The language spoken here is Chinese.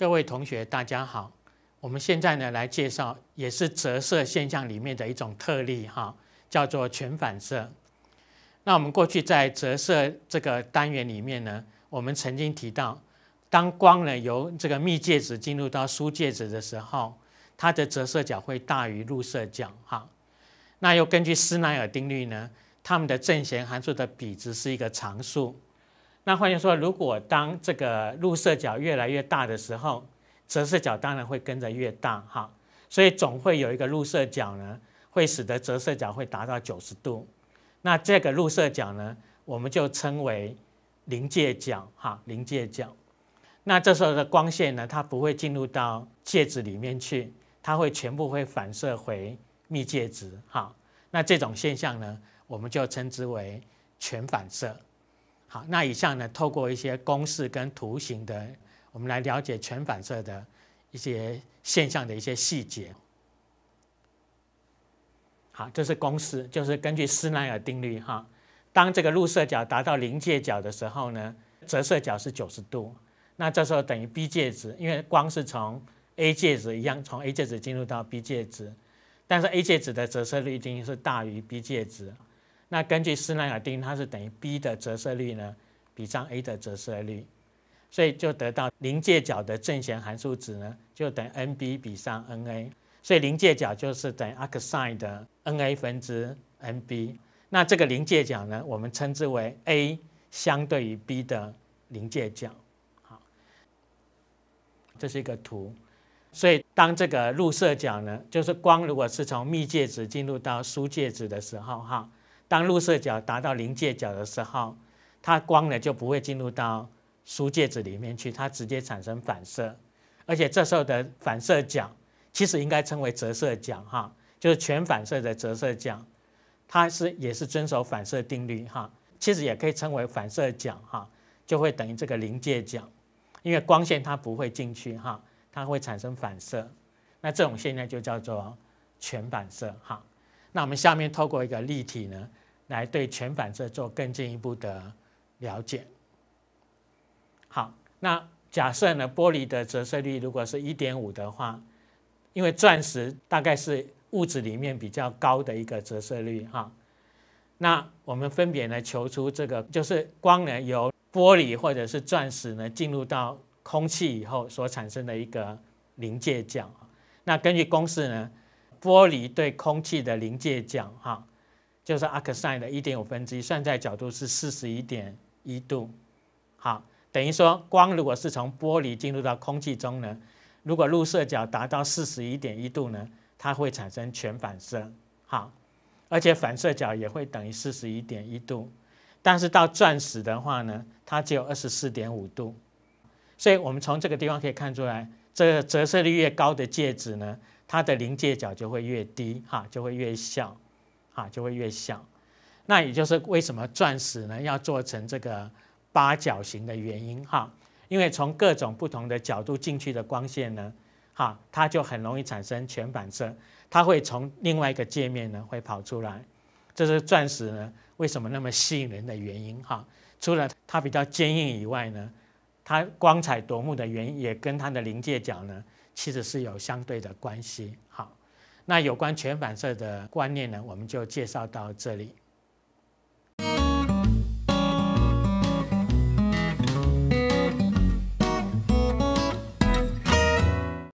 各位同学，大家好。我们现在呢来介绍，也是折射现象里面的一种特例哈，叫做全反射。那我们过去在折射这个单元里面呢，我们曾经提到，当光呢由这个密介质进入到疏介质的时候，它的折射角会大于入射角哈。那又根据斯奈尔定律呢，它们的正弦函数的比值是一个常数。那换句话说，如果当这个入射角越来越大的时候，折射角当然会跟着越大哈。所以总会有一个入射角呢，会使得折射角会达到九十度。那这个入射角呢，我们就称为临界角哈。临界角。那这时候的光线呢，它不会进入到介质里面去，它会全部会反射回密介质哈。那这种现象呢，我们就称之为全反射。好，那以上呢，透过一些公式跟图形的，我们来了解全反射的一些现象的一些细节。好，这是公式，就是根据斯奈尔定律哈。当这个入射角达到临界角的时候呢，折射角是九十度。那这时候等于 b 介质，因为光是从 a 介质一样，从 a 介质进入到 b 介质，但是 a 介质的折射率一定是大于 b 介质。那根据斯奈尔定律，它是等于 b 的折射率呢比上 a 的折射率，所以就得到临界角的正弦函数值呢就等于 n_b 比上 n_a，所以临界角就是等于 arcsin 的 n_a 分之 n_b。那这个临界角呢，我们称之为 a 相对于 b 的临界角。好，这是一个图。所以当这个入射角呢，就是光如果是从密介质进入到疏介质的时候，哈。当入射角达到临界角的时候，它光呢就不会进入到书介质里面去，它直接产生反射，而且这时候的反射角其实应该称为折射角哈，就是全反射的折射角，它是也是遵守反射定律哈，其实也可以称为反射角哈，就会等于这个临界角，因为光线它不会进去哈，它会产生反射，那这种现象就叫做全反射哈。那我们下面透过一个例题呢。来对全反射做更进一步的了解。好，那假设呢，玻璃的折射率如果是一点五的话，因为钻石大概是物质里面比较高的一个折射率哈。那我们分别来求出这个，就是光呢由玻璃或者是钻石呢进入到空气以后所产生的一个临界角。那根据公式呢，玻璃对空气的临界角哈。就是阿克赛的1.5分之一，算在角度是41.1度，好，等于说光如果是从玻璃进入到空气中呢，如果入射角达到41.1度呢，它会产生全反射，好，而且反射角也会等于41.1度，但是到钻石的话呢，它只有24.5度，所以我们从这个地方可以看出来，这个折射率越高的介质呢，它的临界角就会越低，哈，就会越小。啊，就会越小，那也就是为什么钻石呢要做成这个八角形的原因哈，因为从各种不同的角度进去的光线呢，哈，它就很容易产生全反射，它会从另外一个界面呢会跑出来，这是钻石呢为什么那么吸引人的原因哈，除了它比较坚硬以外呢，它光彩夺目的原因也跟它的临界角呢其实是有相对的关系哈。那有关全反射的观念呢，我们就介绍到这里。